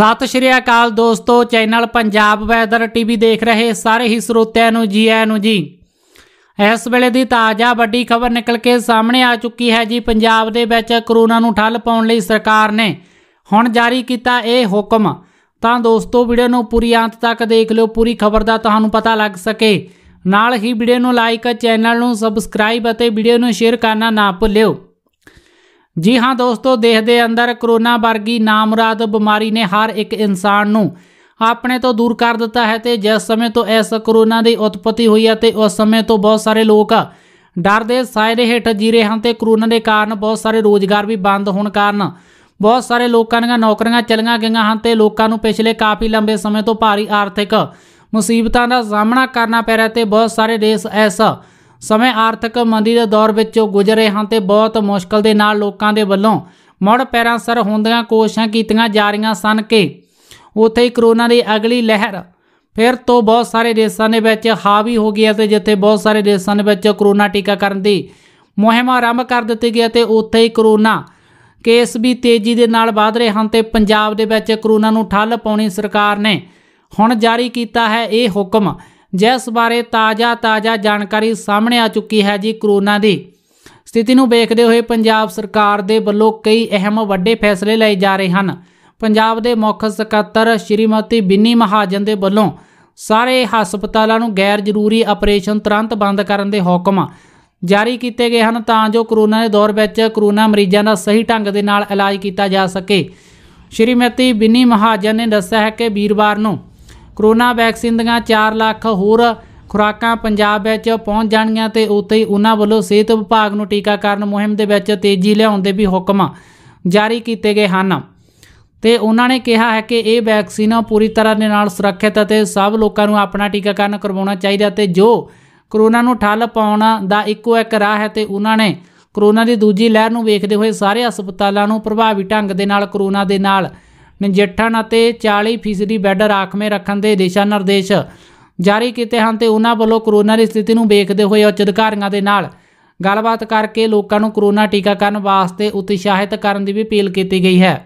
ਸਤਿ ਸ਼੍ਰੀ ਅਕਾਲ ਦੋਸਤੋ channel Punjab weather TV ਦੇਖ ਰਹੇ ਸਾਰੇ ਹੀ ਸਰੋਤਿਆਂ ਨੂੰ ਜੀ ਆਇਆਂ ਨੂੰ ਜੀ ਇਸ ਵੇਲੇ ਦੀ ਤਾਜ਼ਾ ਵੱਡੀ ਖਬਰ ਨਿਕਲ ਕੇ ਸਾਹਮਣੇ ਆ ਚੁੱਕੀ ਹੈ ਜੀ ਪੰਜਾਬ ਦੇ ਵਿੱਚ ਕਰੋਨਾ ਨੂੰ ਠੱਲ ਪਾਉਣ ਲਈ ਸਰਕਾਰ ਨੇ ਹੁਣ ਜਾਰੀ ਕੀਤਾ ਇਹ ਹੁਕਮ ਤਾਂ ਦੋਸਤੋ ਵੀਡੀਓ ਨੂੰ ਪੂਰੀ ਅੰਤ ਤੱਕ ਦੇਖ ਲਿਓ ਪੂਰੀ ਖਬਰ ਦਾ ਤੁਹਾਨੂੰ ਪਤਾ ਲੱਗ ਸਕੇ ਨਾਲ ਹੀ ਵੀਡੀਓ ਨੂੰ ਲਾਈਕ ਚੈਨਲ ਨੂੰ ਸਬਸਕ੍ਰਾਈਬ ਅਤੇ ਵੀਡੀਓ ਨੂੰ ਸ਼ੇਅਰ ਕਰਨਾ ਨਾ ਭੁੱਲਿਓ ਜੀ ਹਾਂ ਦੋਸਤੋ ਦੇਖ ਦੇ ਅੰਦਰ ਕਰੋਨਾ ਵਰਗੀ ਨਾਮਰਾਦ ਬਿਮਾਰੀ ਨੇ ਹਰ ਇੱਕ ਇਨਸਾਨ ਨੂੰ ਆਪਣੇ ਤੋਂ ਦੂਰ ਕਰ ਦਿੱਤਾ ਹੈ ਤੇ ਜਿਸ ਸਮੇਂ ਤੋਂ ਇਸ ਕਰੋਨਾ ਦੀ ਉਤਪਤੀ ਹੋਈ ਹੈ ਤੇ ਉਸ ਸਮੇਂ ਤੋਂ ਬਹੁਤ ਸਾਰੇ ਲੋਕ ਡਰ ਦੇ ਸਾਇਰੇ ਹੇਠ ਜੀ ਰਹੇ ਹਨ ਤੇ ਕਰੋਨਾ ਦੇ ਕਾਰਨ ਬਹੁਤ ਸਾਰੇ ਰੋਜ਼ਗਾਰ ਵੀ ਬੰਦ ਹੋਣ ਕਾਰਨ ਬਹੁਤ ਸਾਰੇ ਲੋਕਾਂ ਦੀਆਂ ਨੌਕਰੀਆਂ ਚਲੀਆਂ ਗਈਆਂ ਹਨ ਤੇ ਲੋਕਾਂ ਨੂੰ ਪਿਛਲੇ ਕਾਫੀ ਲੰਬੇ ਸਮੇਂ ਤੋਂ ਭਾਰੀ ਆਰਥਿਕ ਮੁਸੀਬਤਾਂ ਦਾ ਸਾਹਮਣਾ ਕਰਨਾ ਪੈ ਰਿਹਾ ਤੇ ਬਹੁਤ ਸਾਰੇ ਦੇਸ਼ ਐਸਾ ਸਮੇਂ ਆਰਥਿਕ ਮੰਦੀ ਦੇ ਦੌਰ ਵਿੱਚੋਂ ਗੁਜ਼ਰ ਰਹੇ ਹਾਂ ਤੇ ਬਹੁਤ ਮੁਸ਼ਕਲ ਦੇ ਨਾਲ ਲੋਕਾਂ ਦੇ ਵੱਲੋਂ ਮੁੜ ਪੈਰਾਂ ਸਰ ਹੁੰਦੀਆਂ ਕੋਸ਼ਿਸ਼ਾਂ ਕੀਤੀਆਂ ਜਾ ਰਹੀਆਂ ਸਨ ਕਿ ਉੱਥੇ ਹੀ ਕਰੋਨਾ ਦੀ ਅਗਲੀ ਲਹਿਰ ਫਿਰ ਤੋਂ ਬਹੁਤ ਸਾਰੇ ਦੇਸ਼ਾਂ ਦੇ ਵਿੱਚ ਹਾਵੀ ਹੋ ਗਈ ਤੇ ਜਿੱਥੇ ਬਹੁਤ ਸਾਰੇ ਦੇਸ਼ਾਂ ਦੇ ਵਿੱਚ ਕਰੋਨਾ ਟੀਕਾਕਰਨ ਦੀ ਮੁਹਿੰਮ ਆਰੰਭ ਕਰ ਦਿੱਤੀ ਗਈ ਤੇ ਉੱਥੇ ਹੀ ਕਰੋਨਾ ਕੇਸ ਵੀ ਤੇਜ਼ੀ ਦੇ ਨਾਲ ਵਧ ਰਹੇ ਹਨ ਤੇ ਪੰਜਾਬ ਦੇ ਵਿੱਚ ਕਰੋਨਾ ਨੂੰ ਠੱਲ ਪਾਉਣੀ ਸਰਕਾਰ ਨੇ ਹੁਣ ਜਾਰੀ ਕੀਤਾ ਹੈ ਇਹ ਹੁਕਮ ਜਿਸ ਬਾਰੇ ਤਾਜ਼ਾ-ਤਾਜ਼ਾ ਜਾਣਕਾਰੀ ਸਾਹਮਣੇ ਆ ਚੁੱਕੀ ਹੈ ਜੀ ਕਰੋਨਾ ਦੀ ਸਥਿਤੀ ਨੂੰ ਵੇਖਦੇ ਹੋਏ ਪੰਜਾਬ ਸਰਕਾਰ ਦੇ ਵੱਲੋਂ ਕਈ ਅਹਿਮ ਵੱਡੇ ਫੈਸਲੇ ਲਏ ਜਾ ਰਹੇ ਹਨ ਪੰਜਾਬ ਦੇ ਮੁੱਖ ਸਕੱਤਰ ਸ਼੍ਰੀਮਤੀ ਬਿੰਨੀ ਮਹਾਜਨ ਦੇ ਵੱਲੋਂ ਸਾਰੇ ਹਸਪਤਾਲਾਂ ਨੂੰ ਗੈਰ ਜ਼ਰੂਰੀ ਆਪਰੇਸ਼ਨ ਤੁਰੰਤ ਬੰਦ ਕਰਨ ਦੇ ਹੁਕਮ ਜਾਰੀ ਕੀਤੇ ਗਏ ਹਨ ਤਾਂ ਜੋ ਕਰੋਨਾ ਦੇ ਦੌਰ ਵਿੱਚ ਕਰੋਨਾ ਮਰੀਜ਼ਾਂ ਦਾ ਸਹੀ ਢੰਗ ਦੇ ਨਾਲ ਇਲਾਜ ਕੀਤਾ ਜਾ ਸਕੇ ਸ਼੍ਰੀਮਤੀ ਬਿੰਨੀ ਮਹਾਜਨ ਨੇ ਦੱਸਿਆ ਹੈ ਕਿ ਵੀਰਵਾਰ ਨੂੰ ਕਰੋਨਾ ਵੈਕਸੀਨ ਦੀਆਂ 4 ਲੱਖ ਹੋਰ ਖੁਰਾਕਾਂ ਪੰਜਾਬ ਵਿੱਚ ਪਹੁੰਚ ਜਾਣਗੀਆਂ ਤੇ ਉੱਤੇ ਹੀ ਉਹਨਾਂ ਵੱਲੋਂ ਸਿਹਤ ਵਿਭਾਗ ਨੂੰ ਟੀਕਾਕਰਨ ਮੁਹਿੰਮ ਦੇ ਵਿੱਚ ਤੇਜ਼ੀ ਲਿਆਉਣ ਦੇ ਵੀ ਹੁਕਮ ਜਾਰੀ ਕੀਤੇ ਗਏ ਹਨ ਤੇ ਉਹਨਾਂ ਨੇ ਕਿਹਾ ਹੈ ਕਿ ਇਹ ਵੈਕਸੀਨ ਪੂਰੀ ਤਰ੍ਹਾਂ ਦੇ ਨਾਲ ਸੁਰੱਖਿਅਤ ਅਤੇ ਸਭ ਲੋਕਾਂ ਨੂੰ ਆਪਣਾ ਟੀਕਾਕਰਨ ਕਰਵਾਉਣਾ ਚਾਹੀਦਾ ਤੇ ਜੋ ਕਰੋਨਾ ਨੂੰ ਠੱਲ ਪਾਉਣ ਦਾ ਇੱਕੋ ਇੱਕ ਰਾਹ ਹੈ ਤੇ ਉਹਨਾਂ ਨੇ ਕਰੋਨਾ ਦੀ ਦੂਜੀ ਲਹਿਰ ਨੂੰ ਵੇਖਦੇ ਹੋਏ ਸਾਰੇ ਹਸਪਤਾਲਾਂ ਨੂੰ ਪ੍ਰਭਾਵੀ ਢੰਗ ਦੇ ਨਾਲ ਕਰੋਨਾ ਦੇ ਨਾਲ ਨਜਿੱਠਣ ਅਤੇ 40% ਬੈੱਡ ਰਾਖਵੇਂ ਰੱਖਣ ਦੇ ਦਿਸ਼ਾ ਨਿਰਦੇਸ਼ ਜਾਰੀ ਕੀਤੇ ਹਨ ਤੇ ਉਹਨਾਂ ਵੱਲੋਂ ਕਰੋਨਾ ਦੀ ਸਥਿਤੀ ਨੂੰ ਵੇਖਦੇ ਹੋਏ ਉੱਚ ਅਧਿਕਾਰੀਆਂ ਦੇ ਨਾਲ ਗੱਲਬਾਤ ਕਰਕੇ ਲੋਕਾਂ ਨੂੰ ਕਰੋਨਾ ਟੀਕਾਕਰਨ ਵਾਸਤੇ ਉਤਸ਼ਾਹਿਤ ਕਰਨ ਦੀ ਵੀ ਅਪੀਲ ਕੀਤੀ ਗਈ ਹੈ